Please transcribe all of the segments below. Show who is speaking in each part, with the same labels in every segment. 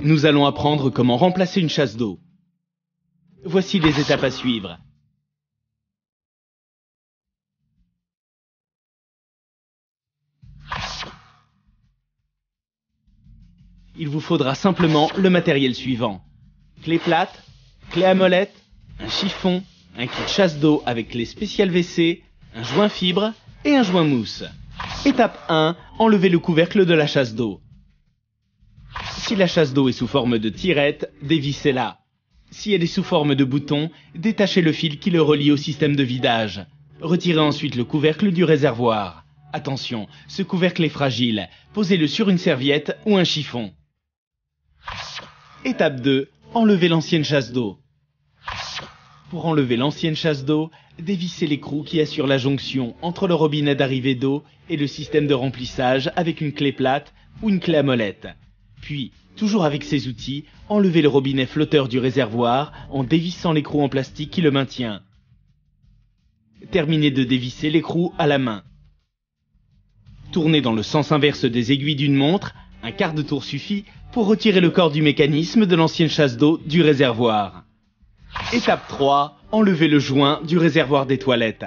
Speaker 1: Nous allons apprendre comment remplacer une chasse d'eau. Voici les étapes à suivre. Il vous faudra simplement le matériel suivant. Clé plate, clé à molette, un chiffon, un kit chasse d'eau avec clé spéciale WC, un joint fibre et un joint mousse. Étape 1, enlever le couvercle de la chasse d'eau. Si la chasse d'eau est sous forme de tirette, dévissez-la. Si elle est sous forme de bouton, détachez le fil qui le relie au système de vidage. Retirez ensuite le couvercle du réservoir. Attention, ce couvercle est fragile. Posez-le sur une serviette ou un chiffon. Étape 2. Enlever l'ancienne chasse d'eau. Pour enlever l'ancienne chasse d'eau, dévissez l'écrou qui assure la jonction entre le robinet d'arrivée d'eau et le système de remplissage avec une clé plate ou une clé à molette. Puis, toujours avec ces outils, enlevez le robinet flotteur du réservoir en dévissant l'écrou en plastique qui le maintient. Terminez de dévisser l'écrou à la main. Tournez dans le sens inverse des aiguilles d'une montre, un quart de tour suffit pour retirer le corps du mécanisme de l'ancienne chasse d'eau du réservoir. Étape 3. Enlever le joint du réservoir des toilettes.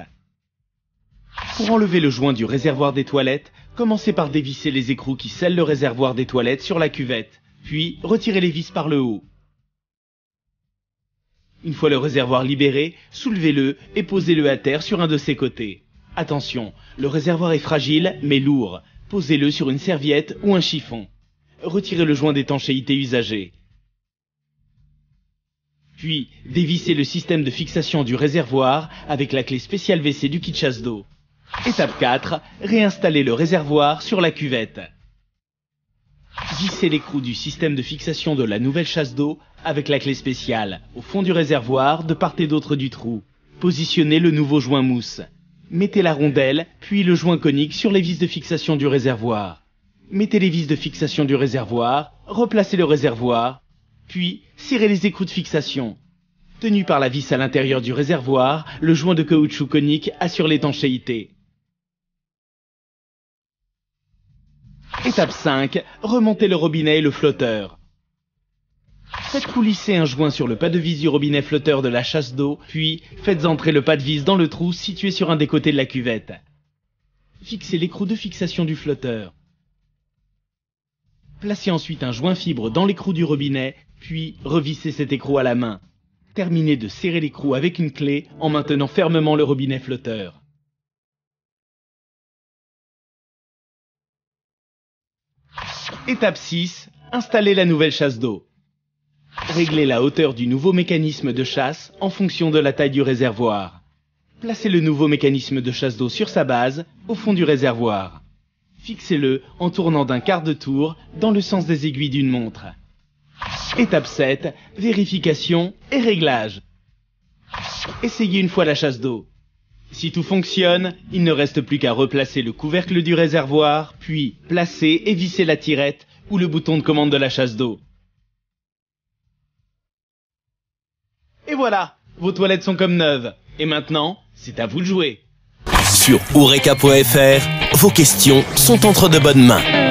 Speaker 1: Pour enlever le joint du réservoir des toilettes, Commencez par dévisser les écrous qui scellent le réservoir des toilettes sur la cuvette, puis retirez les vis par le haut. Une fois le réservoir libéré, soulevez-le et posez-le à terre sur un de ses côtés. Attention, le réservoir est fragile mais lourd. Posez-le sur une serviette ou un chiffon. Retirez le joint d'étanchéité usagé. Puis, dévissez le système de fixation du réservoir avec la clé spéciale WC du kit chasse d'eau. Étape 4, réinstaller le réservoir sur la cuvette. Vissez l'écrou du système de fixation de la nouvelle chasse d'eau avec la clé spéciale au fond du réservoir de part et d'autre du trou. Positionnez le nouveau joint mousse. Mettez la rondelle, puis le joint conique sur les vis de fixation du réservoir. Mettez les vis de fixation du réservoir, replacez le réservoir, puis serrez les écrous de fixation. Tenu par la vis à l'intérieur du réservoir, le joint de caoutchouc conique assure l'étanchéité. Étape 5. Remonter le robinet et le flotteur. faites coulisser un joint sur le pas de vis du robinet flotteur de la chasse d'eau, puis faites entrer le pas de vis dans le trou situé sur un des côtés de la cuvette. Fixez l'écrou de fixation du flotteur. Placez ensuite un joint fibre dans l'écrou du robinet, puis revissez cet écrou à la main. Terminez de serrer l'écrou avec une clé en maintenant fermement le robinet flotteur. Étape 6. Installer la nouvelle chasse d'eau. Réglez la hauteur du nouveau mécanisme de chasse en fonction de la taille du réservoir. Placez le nouveau mécanisme de chasse d'eau sur sa base, au fond du réservoir. Fixez-le en tournant d'un quart de tour dans le sens des aiguilles d'une montre. Étape 7. Vérification et réglage. Essayez une fois la chasse d'eau. Si tout fonctionne, il ne reste plus qu'à replacer le couvercle du réservoir, puis placer et visser la tirette ou le bouton de commande de la chasse d'eau. Et voilà, vos toilettes sont comme neuves. Et maintenant, c'est à vous de jouer. Sur Oureka.fr, vos questions sont entre de bonnes mains.